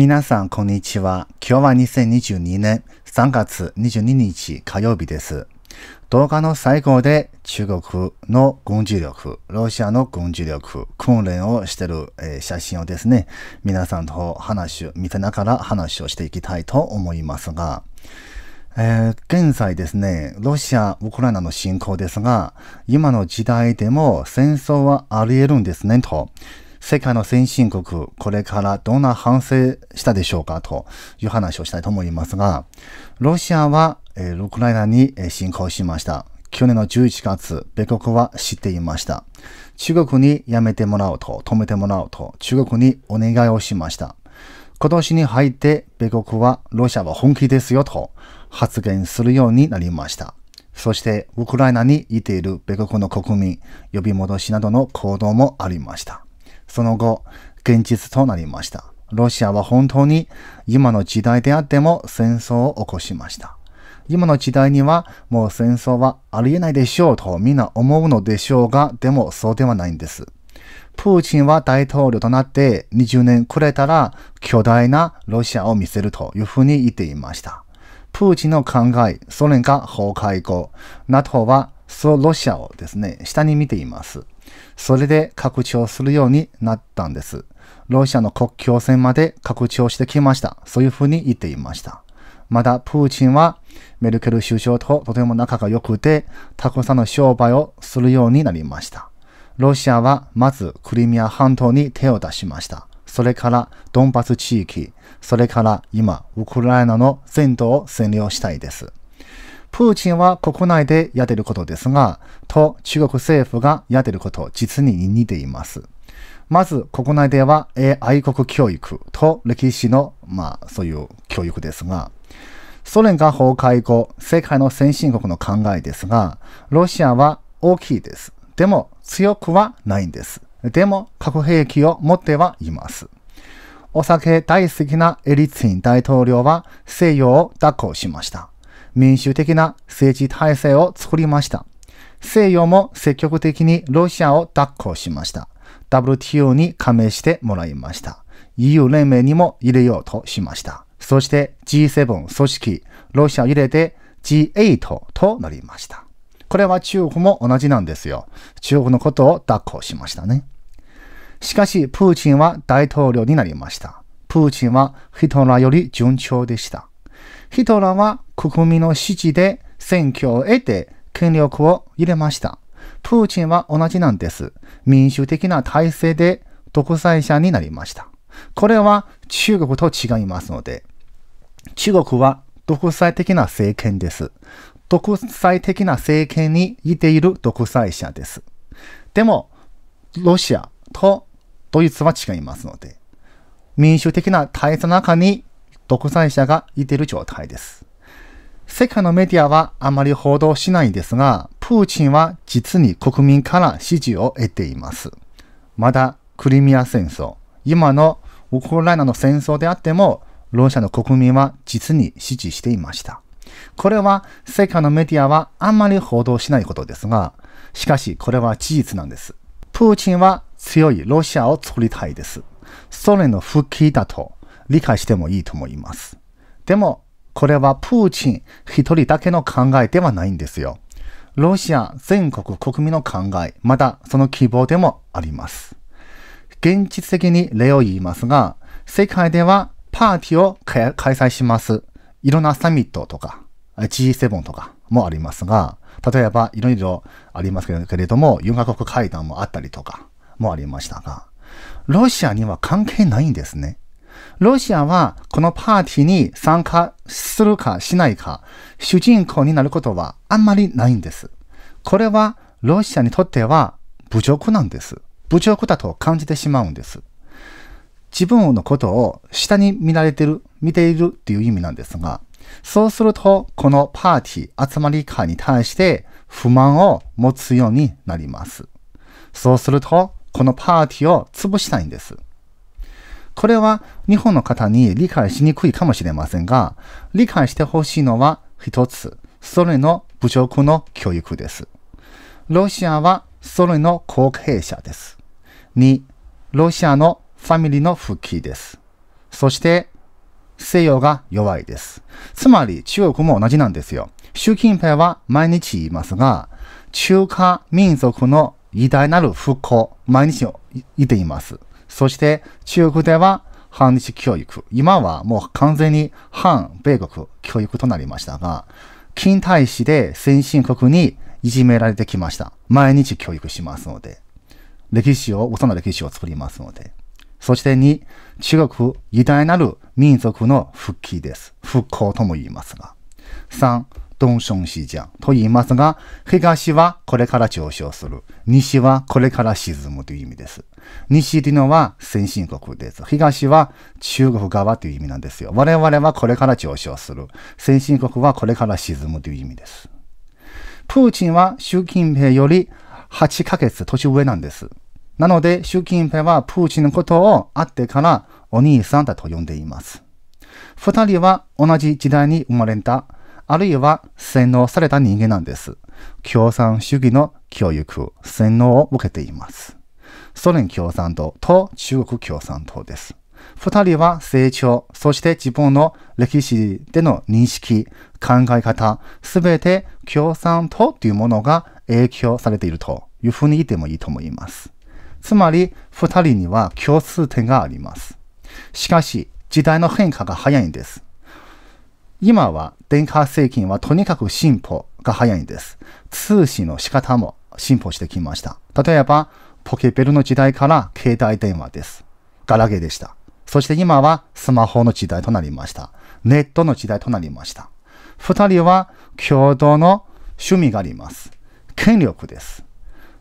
皆さん、こんにちは。今日は2022年3月22日火曜日です。動画の最後で中国の軍事力、ロシアの軍事力、訓練をしている、えー、写真をですね、皆さんと話を見せながら話をしていきたいと思いますが、えー、現在ですね、ロシア、ウクライナの侵攻ですが、今の時代でも戦争はあり得るんですね、と。世界の先進国、これからどんな反省したでしょうかという話をしたいと思いますが、ロシアは、えウクライナに侵攻しました。去年の11月、米国は知っていました。中国にやめてもらおうと、止めてもらおうと、中国にお願いをしました。今年に入って、米国はロシアは本気ですよと発言するようになりました。そして、ウクライナにいている米国の国民、呼び戻しなどの行動もありました。その後、現実となりました。ロシアは本当に今の時代であっても戦争を起こしました。今の時代にはもう戦争はありえないでしょうとみんな思うのでしょうが、でもそうではないんです。プーチンは大統領となって20年くれたら巨大なロシアを見せるというふうに言っていました。プーチンの考え、ソ連が崩壊後、NATO はそうロシアをですね、下に見ています。それで拡張するようになったんです。ロシアの国境線まで拡張してきました。そういうふうに言っていました。また、プーチンはメルケル首相ととても仲が良くて、たくさんの商売をするようになりました。ロシアはまずクリミア半島に手を出しました。それからドンバス地域、それから今、ウクライナの全土を占領したいです。プーチンは国内でやってることですが、と中国政府がやってること、実に似ています。まず、国内では、え愛国教育と歴史の、まあ、そういう教育ですが、ソ連が崩壊後、世界の先進国の考えですが、ロシアは大きいです。でも、強くはないんです。でも、核兵器を持ってはいます。お酒大好きなエリツィン大統領は西洋を抱っこしました。民主的な政治体制を作りました。西洋も積極的にロシアを脱行しました。WTO に加盟してもらいました。EU 連盟にも入れようとしました。そして G7 組織、ロシア入れて G8 となりました。これは中国も同じなんですよ。中国のことを脱行しましたね。しかし、プーチンは大統領になりました。プーチンはヒトラーより順調でした。ヒトラーは国民の支持で選挙を得て権力を入れました。プーチンは同じなんです。民主的な体制で独裁者になりました。これは中国と違いますので、中国は独裁的な政権です。独裁的な政権にいている独裁者です。でも、ロシアとドイツは違いますので、民主的な体制の中に独裁者がいている状態です。世界のメディアはあまり報道しないんですが、プーチンは実に国民から支持を得ています。まだクリミア戦争、今のウクライナの戦争であっても、ロシアの国民は実に支持していました。これは世界のメディアはあんまり報道しないことですが、しかしこれは事実なんです。プーチンは強いロシアを作りたいです。ソ連の復帰だと理解してもいいと思います。でも、これはプーチン一人だけの考えではないんですよ。ロシア全国国民の考え、またその希望でもあります。現実的に例を言いますが、世界ではパーティーを開催します。いろんなサミットとか、G7 とかもありますが、例えばいろいろありますけれども、4カ国会談もあったりとかもありましたが、ロシアには関係ないんですね。ロシアはこのパーティーに参加するかしないか、主人公になることはあんまりないんです。これはロシアにとっては侮辱なんです。侮辱だと感じてしまうんです。自分のことを下に見られてる、見ているっていう意味なんですが、そうすると、このパーティー、集まり会に対して不満を持つようになります。そうすると、このパーティーを潰したいんです。これは日本の方に理解しにくいかもしれませんが、理解してほしいのは一つ、ソ連の侮辱の教育です。ロシアはソ連の後継者です。2、ロシアのファミリーの復帰です。そして、西洋が弱いです。つまり中国も同じなんですよ。習近平は毎日言いますが、中華民族の偉大なる復興、毎日言っています。そして中国では反日教育。今はもう完全に反米国教育となりましたが、近代史で先進国にいじめられてきました。毎日教育しますので。歴史を、幼な歴史を作りますので。そして2、中国偉大なる民族の復帰です。復興とも言いますが。3、東昇西じと言いますが、東はこれから上昇する。西はこれから沈むという意味です。西というのは先進国です。東は中国側という意味なんですよ。我々はこれから上昇する。先進国はこれから沈むという意味です。プーチンは習近平より8ヶ月年上なんです。なので、習近平はプーチンのことを会ってからお兄さんだと呼んでいます。二人は同じ時代に生まれたあるいは洗脳された人間なんです。共産主義の教育、洗脳を受けています。ソ連共産党と中国共産党です。二人は成長、そして自分の歴史での認識、考え方、すべて共産党というものが影響されているというふうに言ってもいいと思います。つまり、二人には共通点があります。しかし、時代の変化が早いんです。今は電化製品はとにかく進歩が早いんです。通信の仕方も進歩してきました。例えば、ポケベルの時代から携帯電話です。ガラゲーでした。そして今はスマホの時代となりました。ネットの時代となりました。二人は共同の趣味があります。権力です。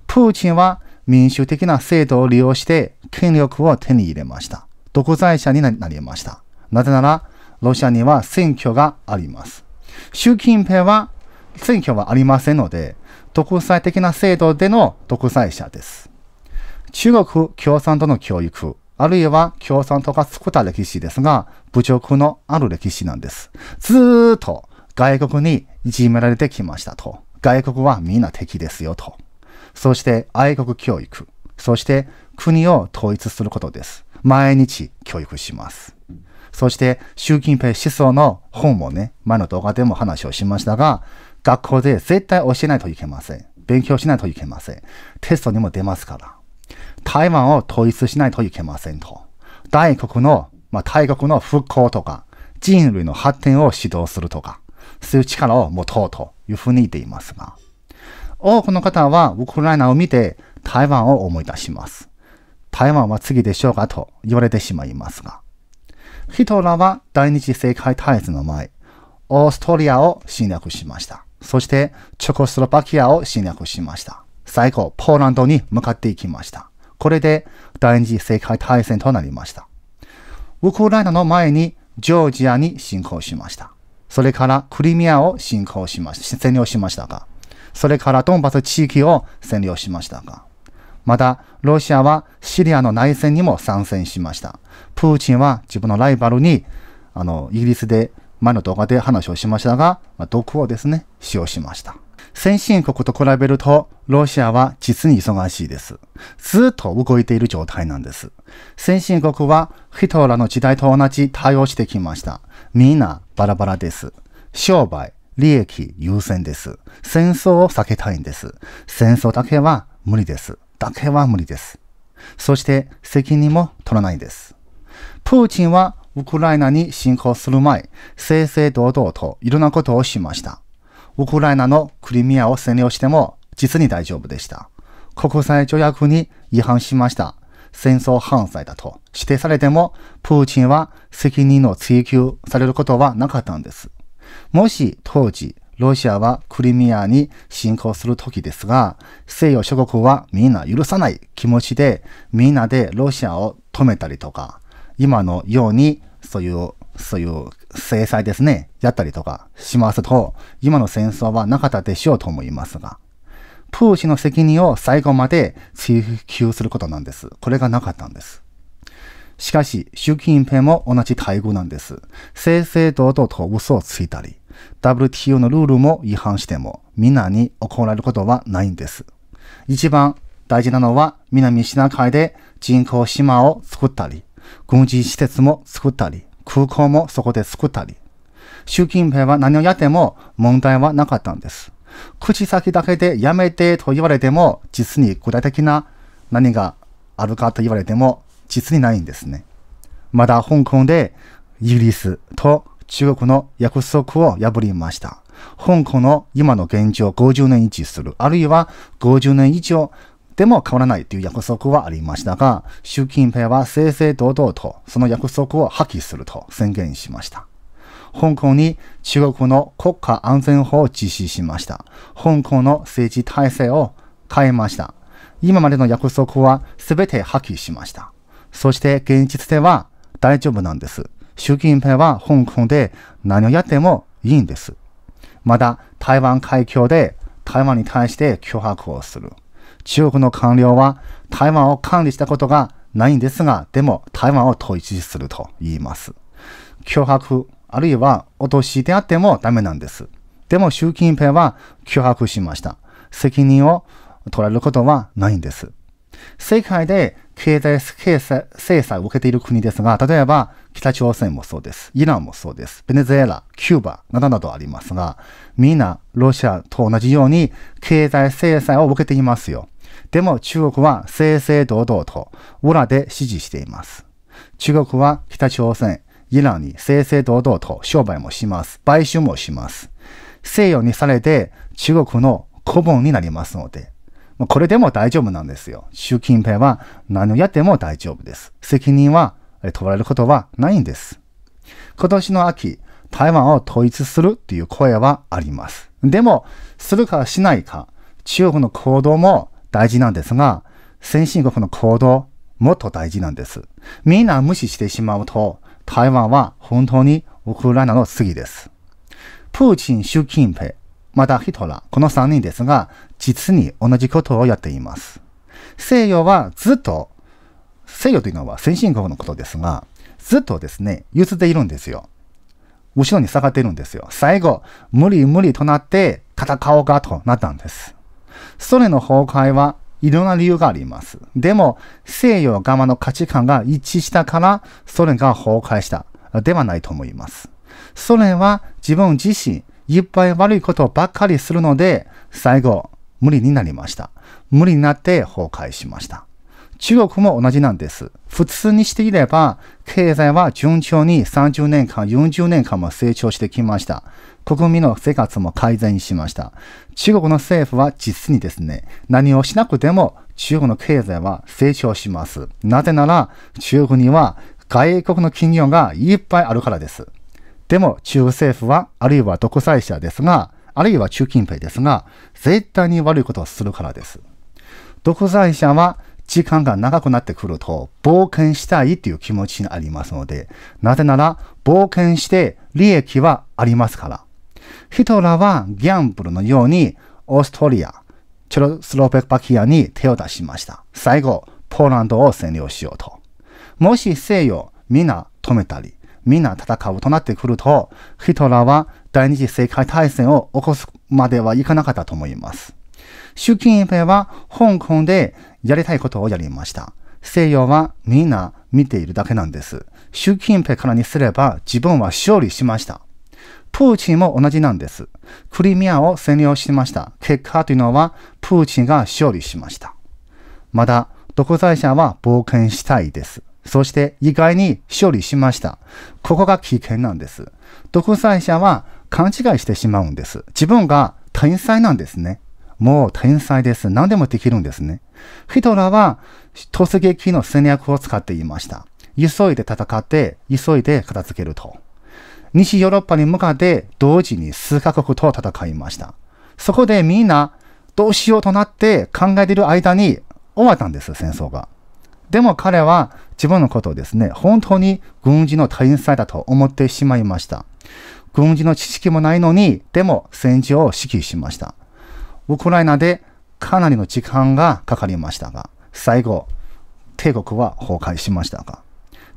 プーチンは民主的な制度を利用して権力を手に入れました。独裁者になりました。なぜなら、ロシアには選挙があります。習近平は選挙はありませんので、独裁的な制度での独裁者です。中国共産党の教育、あるいは共産党が作った歴史ですが、侮辱のある歴史なんです。ずーっと外国にいじめられてきましたと。外国はみんな敵ですよと。そして愛国教育。そして国を統一することです。毎日教育します。そして、習近平思想の本もね、前の動画でも話をしましたが、学校で絶対教えないといけません。勉強しないといけません。テストにも出ますから。台湾を統一しないといけませんと。大国の、まあ、大国の復興とか、人類の発展を指導するとか、そういう力を持とうというふうに言っていますが、多くの方はウクライナを見て台湾を思い出します。台湾は次でしょうかと言われてしまいますが、ヒトラーは第二次世界大戦の前、オーストリアを侵略しました。そして、チョコスロバキアを侵略しました。最後、ポーランドに向かっていきました。これで第二次世界大戦となりました。ウクライナの前にジョージアに侵攻しました。それからクリミアを侵攻しました。占領しましたが、それからドンバス地域を占領しましたが、また、ロシアはシリアの内戦にも参戦しました。プーチンは自分のライバルに、あの、イギリスで、前の動画で話をしましたが、まあ、毒をですね、使用しました。先進国と比べると、ロシアは実に忙しいです。ずっと動いている状態なんです。先進国はヒトラーの時代と同じ対応してきました。みんなバラバラです。商売、利益優先です。戦争を避けたいんです。戦争だけは無理です。だけは無理です。そして責任も取らないです。プーチンはウクライナに侵攻する前、正々堂々といろんなことをしました。ウクライナのクリミアを占領しても実に大丈夫でした。国際条約に違反しました。戦争犯罪だと指定されても、プーチンは責任を追及されることはなかったんです。もし当時、ロシアはクリミアに侵攻する時ですが、西洋諸国はみんな許さない気持ちで、みんなでロシアを止めたりとか、今のように、そういう、そういう制裁ですね、やったりとかしますと、今の戦争はなかったでしょうと思いますが、プーチンの責任を最後まで追求することなんです。これがなかったんです。しかし、習近平も同じ待遇なんです。正々堂々と嘘をついたり、WTO のルールも違反しても、皆に行われることはないんです。一番大事なのは、南シナ海で人工島を作ったり、軍事施設も作ったり、空港もそこで作ったり、習近平は何をやっても問題はなかったんです。口先だけでやめてと言われても、実に具体的な何があるかと言われても、実にないんですね。まだ香港でイギリスと中国の約束を破りました。香港の今の現状を50年維持する、あるいは50年以上でも変わらないという約束はありましたが、習近平は正々堂々とその約束を破棄すると宣言しました。香港に中国の国家安全法を実施しました。香港の政治体制を変えました。今までの約束は全て破棄しました。そして現実では大丈夫なんです。習近平は香港で何をやってもいいんです。また、台湾海峡で台湾に対して脅迫をする。中国の官僚は台湾を管理したことがないんですが、でも台湾を統一すると言います。脅迫、あるいは脅しであってもダメなんです。でも習近平は脅迫しました。責任を取られることはないんです。世界で経済制裁を受けている国ですが、例えば北朝鮮もそうです。イランもそうです。ベネズエラ、キューバなどなどありますが、みんなロシアと同じように経済制裁を受けていますよ。でも中国は正々堂々と裏で支持しています。中国は北朝鮮、イランに正々堂々と商売もします。買収もします。西洋にされて中国の古文になりますので、これでも大丈夫なんですよ。習近平は何をやっても大丈夫です。責任は問われることはないんです。今年の秋、台湾を統一するという声はあります。でも、するかしないか、中国の行動も大事なんですが、先進国の行動、もっと大事なんです。みんな無視してしまうと、台湾は本当にウクライナの次です。プーチン、習近平、またヒトラー、この3人ですが、実に同じことをやっています。西洋はずっと西洋というのは先進国のことですが、ずっとですね、譲っているんですよ。後ろに下がっているんですよ。最後、無理無理となって戦おうかとなったんです。ソ連の崩壊はいろんな理由があります。でも、西洋側の価値観が一致したからソ連が崩壊したではないと思います。ソ連は自分自身いっぱい悪いことばっかりするので、最後、無理になりました。無理になって崩壊しました。中国も同じなんです。普通にしていれば、経済は順調に30年間、40年間も成長してきました。国民の生活も改善しました。中国の政府は実にですね、何をしなくても中国の経済は成長します。なぜなら、中国には外国の企業がいっぱいあるからです。でも、中国政府は、あるいは独裁者ですが、あるいは中近平ですが、絶対に悪いことをするからです。独裁者は時間が長くなってくると、冒険したいっていう気持ちにありますので、なぜなら、冒険して利益はありますから。ヒトラーはギャンブルのように、オーストリア、チェロスロベバキアに手を出しました。最後、ポーランドを占領しようと。もし西洋、みんな止めたり、みんな戦うとなってくると、ヒトラーは第二次世界大戦を起こすまではいかなかったと思います。習近平は香港でやりたいことをやりました。西洋はみんな見ているだけなんです。習近平からにすれば自分は勝利しました。プーチンも同じなんです。クリミアを占領しました。結果というのはプーチンが勝利しました。まだ、独裁者は冒険したいです。そして意外に勝利しました。ここが危険なんです。独裁者は勘違いしてしまうんです。自分が天才なんですね。もう天才です。何でもできるんですね。ヒトラーは突撃の戦略を使っていました。急いで戦って、急いで片付けると。西ヨーロッパに向かって同時に数カ国と戦いました。そこでみんなどうしようとなって考えている間に終わったんです、戦争が。でも彼は自分のことをですね、本当に軍事の天才だと思ってしまいました。軍事の知識もないのに、でも戦場を指揮しました。ウクライナでかなりの時間がかかりましたが、最後、帝国は崩壊しましたが、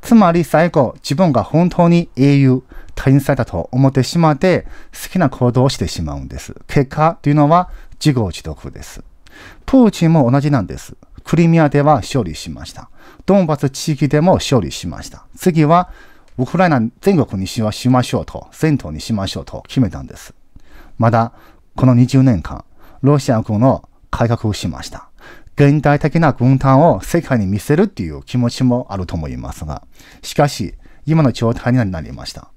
つまり最後、自分が本当に英雄、天才だと思ってしまって、好きな行動をしてしまうんです。結果というのは自業自得です。プーチンも同じなんです。クリミアでは勝利しました。ドンバス地域でも勝利しました。次は、ウクライナ全国にししましょうと、戦闘にしましょうと決めたんです。まだ、この20年間、ロシア軍の改革をしました。現代的な軍艦を世界に見せるっていう気持ちもあると思いますが、しかし、今の状態になりました。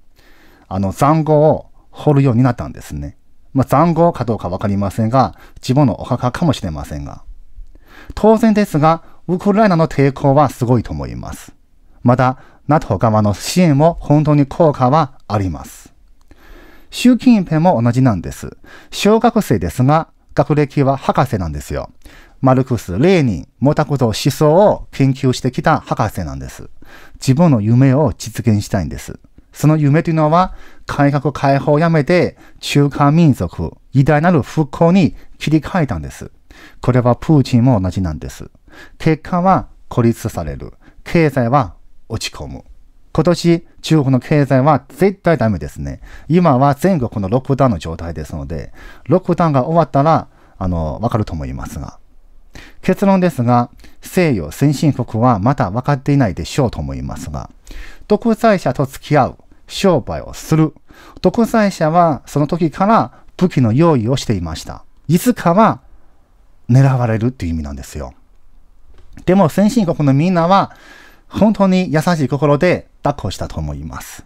あの、残酷を掘るようになったんですね。まあ、残酷かどうかわかりませんが、自分のお墓かもしれませんが。当然ですが、ウクライナの抵抗はすごいと思います。また、NATO 側の支援も本当に効果はあります。習近平も同じなんです。小学生ですが、学歴は博士なんですよ。マルクス、レーニン、タク東思想を研究してきた博士なんです。自分の夢を実現したいんです。その夢というのは、改革開放をやめて、中華民族、偉大なる復興に切り替えたんです。これはプーチンも同じなんです。結果は孤立される。経済は落ち込む。今年、中国の経済は絶対ダメですね。今は全国のロックダウンの状態ですので、ロックダウンが終わったら、あの、わかると思いますが。結論ですが、西洋先進国はまだ分かっていないでしょうと思いますが、独裁者と付き合う、商売をする。独裁者はその時から武器の用意をしていました。いつかは狙われるという意味なんですよ。でも先進国のみんなは本当に優しい心で抱っこしたと思います。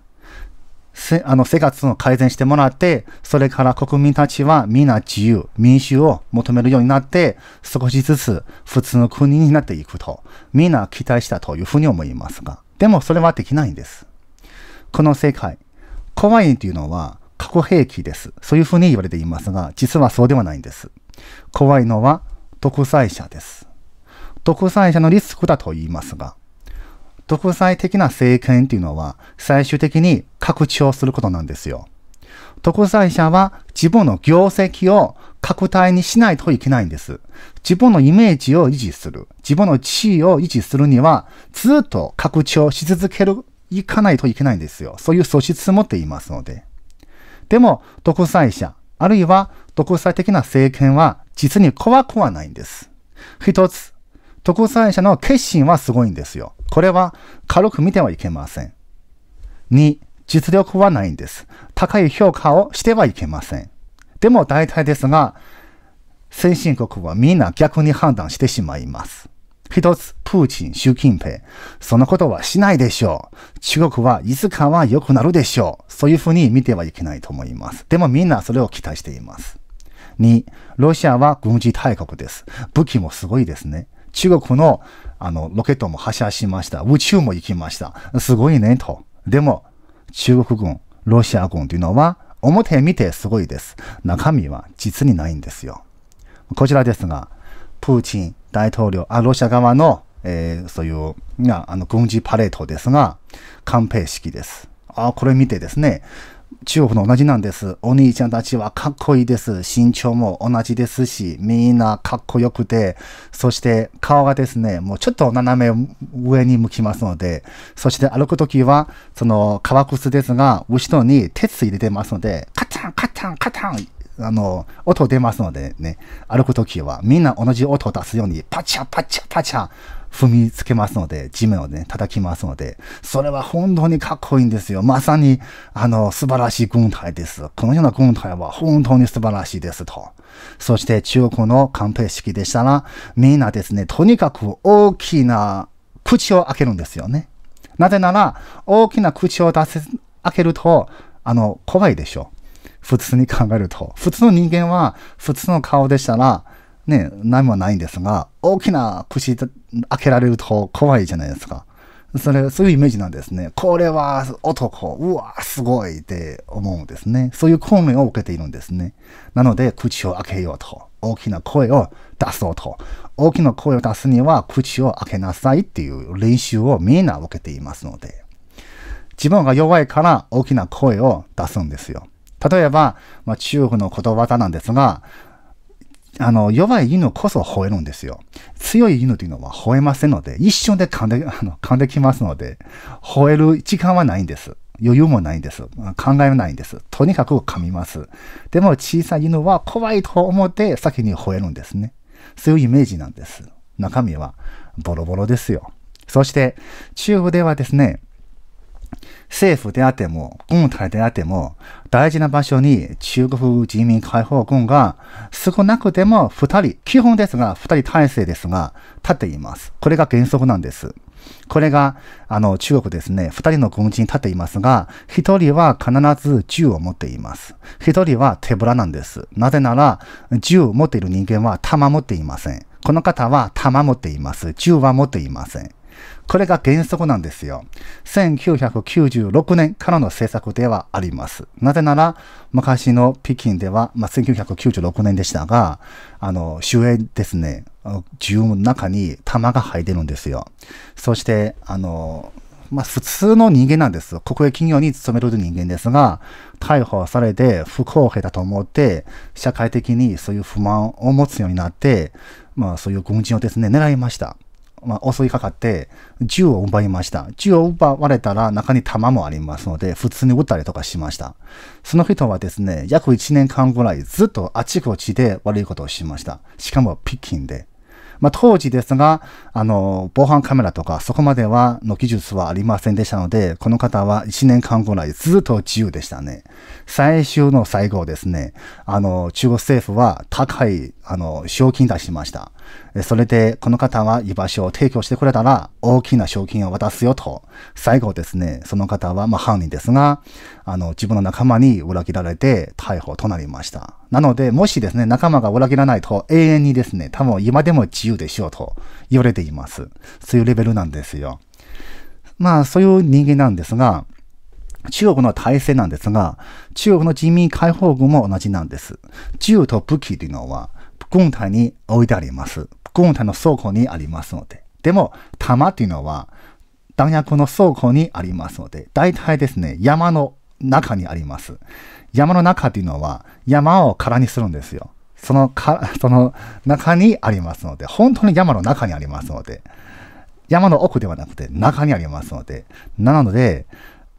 せあの生活の改善してもらって、それから国民たちはみんな自由、民主を求めるようになって、少しずつ普通の国になっていくと、みんな期待したというふうに思いますが、でもそれはできないんです。この世界、怖いというのは核兵器です。そういうふうに言われていますが、実はそうではないんです。怖いのは独裁者です。独裁者のリスクだと言いますが、独裁的な政権っていうのは最終的に拡張することなんですよ。独裁者は自分の業績を拡大にしないといけないんです。自分のイメージを維持する。自分の地位を維持するには、ずっと拡張し続ける、いかないといけないんですよ。そういう素質を持っていますので。でも、独裁者、あるいは独裁的な政権は実に怖くはないんです。一つ、独裁者の決心はすごいんですよ。これは軽く見てはいけません。2、実力はないんです。高い評価をしてはいけません。でも大体ですが、先進国はみんな逆に判断してしまいます。一つ、プーチン、習近平。そのことはしないでしょう。中国はいつかは良くなるでしょう。そういうふうに見てはいけないと思います。でもみんなそれを期待しています。2、ロシアは軍事大国です。武器もすごいですね。中国のあの、ロケットも発射しました。宇宙も行きました。すごいね、と。でも、中国軍、ロシア軍というのは、表見てすごいです。中身は実にないんですよ。こちらですが、プーチン大統領、あロシア側の、えー、そういう、あの、軍事パレードですが、官兵式です。あ、これ見てですね、中国の同じなんです。お兄ちゃんたちはかっこいいです。身長も同じですし、みんなかっこよくて、そして顔がですね、もうちょっと斜め上に向きますので、そして歩くときは、その革靴ですが、後ろに鉄入れてますので、カタンカタンカタンあの、音出ますのでね、歩くときはみんな同じ音を出すように、パチャパチャパチャ踏みつけますので、地面をね、叩きますので、それは本当にかっこいいんですよ。まさに、あの、素晴らしい軍隊です。このような軍隊は本当に素晴らしいですと。そして中国の官兵式でしたら、みんなですね、とにかく大きな口を開けるんですよね。なぜなら、大きな口を出せ、開けると、あの、怖いでしょ。普通に考えると。普通の人間は、普通の顔でしたら、ね、何もないんですが、大きな口開けられると怖いじゃないですか。それ、そういうイメージなんですね。これは男、うわ、すごいって思うんですね。そういう訓練を受けているんですね。なので、口を開けようと。大きな声を出そうと。大きな声を出すには、口を開けなさいっていう練習をみんな受けていますので。自分が弱いから大きな声を出すんですよ。例えば、まあ、中国のことわざなんですが、あの、弱い犬こそ吠えるんですよ。強い犬というのは吠えませんので、一瞬で噛んで、あの、噛んできますので、吠える時間はないんです。余裕もないんです。考えもないんです。とにかく噛みます。でも小さい犬は怖いと思って先に吠えるんですね。そういうイメージなんです。中身はボロボロですよ。そして、中国ではですね、政府であっても、軍隊であっても、大事な場所に中国人民解放軍が少なくても2人、基本ですが2人体制ですが立っています。これが原則なんです。これが、あの、中国ですね、二人の軍人立っていますが、一人は必ず銃を持っています。一人は手ぶらなんです。なぜなら、銃を持っている人間は弾持っていません。この方は弾持っています。銃は持っていません。これが原則なんですよ。1996年からの政策ではあります。なぜなら、昔の北京では、まあ、1996年でしたが、あの、終焉ですね、銃の中に弾が入ってるんですよ。そして、あの、まあ、普通の人間なんです。国営企業に勤める人間ですが、逮捕されて不公平だと思って、社会的にそういう不満を持つようになって、まあ、そういう軍人をですね、狙いました。まあ、襲いかかって、銃を奪いました。銃を奪われたら中に弾もありますので、普通に撃ったりとかしました。その人はですね、約1年間ぐらいずっとあちこちで悪いことをしました。しかもピッキンで。まあ、当時ですが、あの、防犯カメラとかそこまではの技術はありませんでしたので、この方は1年間ぐらいずっと自由でしたね。最終の最後ですね、あの、中国政府は高い、あの、賞金出しました。それで、この方は居場所を提供してくれたら、大きな賞金を渡すよと。最後ですね、その方は、まあ犯人ですが、あの、自分の仲間に裏切られて逮捕となりました。なので、もしですね、仲間が裏切らないと、永遠にですね、多分今でも自由でしょうと言われています。そういうレベルなんですよ。まあ、そういう人間なんですが、中国の体制なんですが、中国の人民解放軍も同じなんです。銃と武器というのは、軍隊に置いてあります。軍隊の倉庫にありますので。でも、玉っていうのは、弾薬の倉庫にありますので、大体ですね、山の中にあります。山の中っていうのは、山を空にするんですよ。そのその中にありますので、本当に山の中にありますので、山の奥ではなくて中にありますので、なので、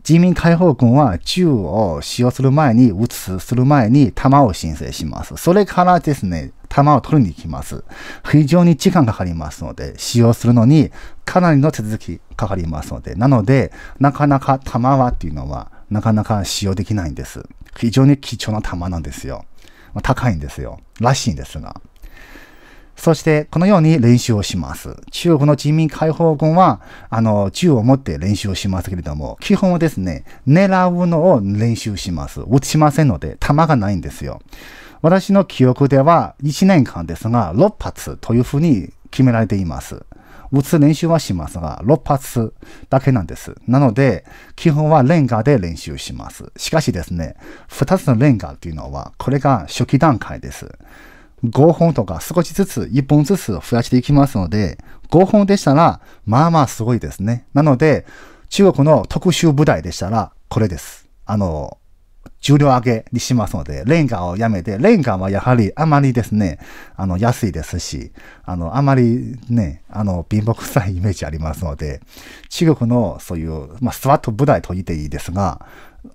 人民解放軍は銃を使用する前に、撃つする前に弾を申請します。それからですね、弾を取りに行きます。非常に時間かかりますので、使用するのにかなりの手続きかかりますので、なので、なかなか弾はっていうのは、なかなか使用できないんです。非常に貴重な弾なんですよ。ま高いんですよ。らしいんですが。そしてこのように練習をします。中国の人民解放軍は、あの、銃を持って練習をしますけれども、基本はですね、狙うのを練習します。撃ちませんので、弾がないんですよ。私の記憶では、1年間ですが、6発というふうに決められています。打つ練習はしますが、6発だけなんです。なので、基本はレンガで練習します。しかしですね、2つのレンガというのは、これが初期段階です。5本とか少しずつ1本ずつ増やしていきますので、5本でしたら、まあまあすごいですね。なので、中国の特殊部隊でしたら、これです。あの、重量上げにしますので、レンガをやめて、レンガはやはりあまりですね、あの、安いですし、あの、あまりね、あの、貧乏臭いイメージありますので、中国のそういう、まあ、スワット部隊と言っていいですが、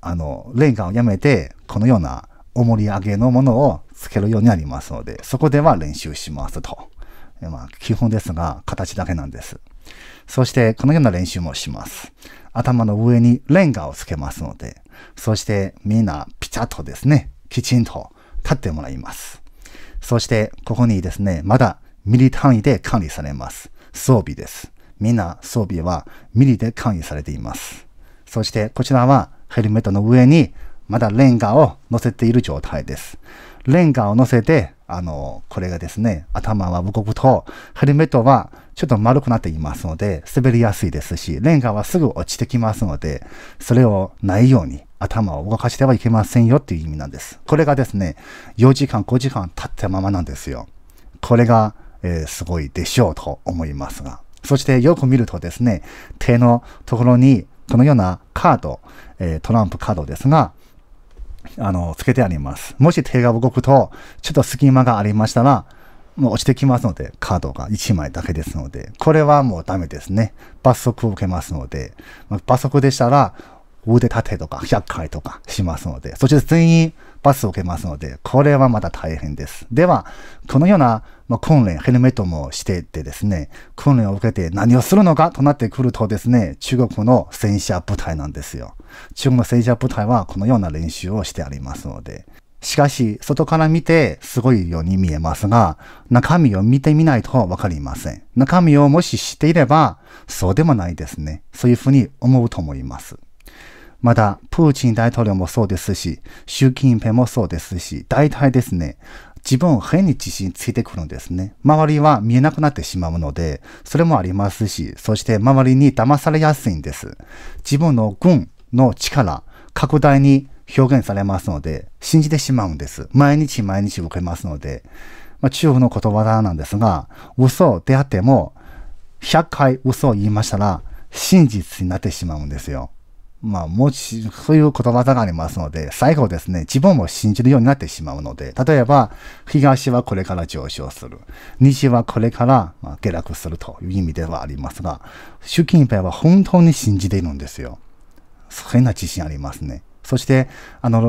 あの、レンガをやめて、このような重り上げのものをつけるようになりますので、そこでは練習しますと。まあ、基本ですが、形だけなんです。そして、このような練習もします。頭の上にレンガをつけますので、そしてみんなピチャッとですね、きちんと立ってもらいます。そして、ここにですね、まだミリ単位で管理されます。装備です。みんな装備はミリで管理されています。そして、こちらはヘルメットの上にまだレンガを乗せている状態です。レンガを乗せて、あの、これがですね、頭は動くと、ヘルメットはちょっと丸くなっていますので、滑りやすいですし、レンガはすぐ落ちてきますので、それをないように頭を動かしてはいけませんよっていう意味なんです。これがですね、4時間、5時間経ったままなんですよ。これが、えー、すごいでしょうと思いますが。そしてよく見るとですね、手のところにこのようなカード、えー、トランプカードですが、あの、つけてあります。もし手が動くと、ちょっと隙間がありましたら、もう落ちてきますので、カードが1枚だけですので、これはもうダメですね。罰則を受けますので、まあ、罰則でしたら、腕立てとか100回とかしますので、そして全員パスを受けますので、これはまだ大変です。では、このような、ま訓練、ヘルメットもしててですね、訓練を受けて何をするのかとなってくるとですね、中国の戦車部隊なんですよ。中国の戦車部隊はこのような練習をしてありますので。しかし、外から見てすごいように見えますが、中身を見てみないとわかりません。中身をもし知っていれば、そうでもないですね。そういうふうに思うと思います。また、プーチン大統領もそうですし、習近平もそうですし、大体ですね、自分変に自信ついてくるんですね。周りは見えなくなってしまうので、それもありますし、そして周りに騙されやすいんです。自分の軍の力、拡大に表現されますので、信じてしまうんです。毎日毎日受けますので。まあ、中国の言葉なんですが、嘘であっても、100回嘘を言いましたら、真実になってしまうんですよ。まあ、もし、そういうことわざがありますので、最後ですね、自分を信じるようになってしまうので、例えば、東はこれから上昇する、西はこれから、ま下落するという意味ではありますが、習近平は本当に信じているんですよ。変な自信ありますね。そして、あの、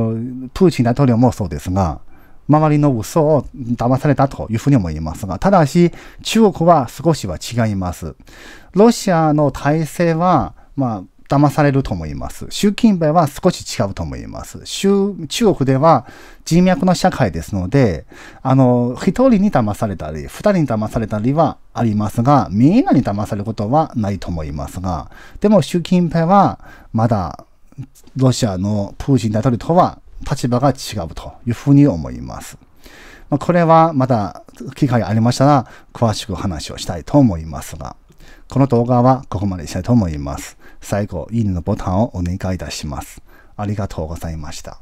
プーチン大統領もそうですが、周りの嘘を騙されたというふうにも言いますが、ただし、中国は少しは違います。ロシアの体制は、まあ、騙されると思います。習近平は少し違うと思います。中国では人脈の社会ですので、あの、一人に騙されたり、二人に騙されたりはありますが、みんなに騙されることはないと思いますが、でも習近平はまだロシアのプーチン大統領とは立場が違うというふうに思います。まあ、これはまだ機会がありましたら、詳しく話をしたいと思いますが。この動画はここまでしたいと思います。最後、いいねのボタンをお願いいたします。ありがとうございました。